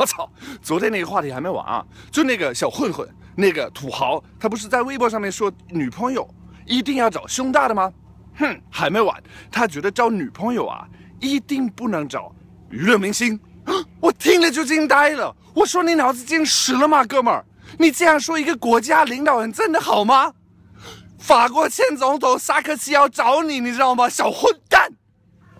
我操！昨天那个话题还没完啊，就那个小混混，那个土豪，他不是在微博上面说女朋友一定要找胸大的吗？哼，还没完，他觉得找女朋友啊，一定不能找娱乐明星。我听了就惊呆了，我说你脑子进屎了吗，哥们儿？你这样说一个国家领导人真的好吗？法国前总统萨科齐要找你，你知道吗？小混。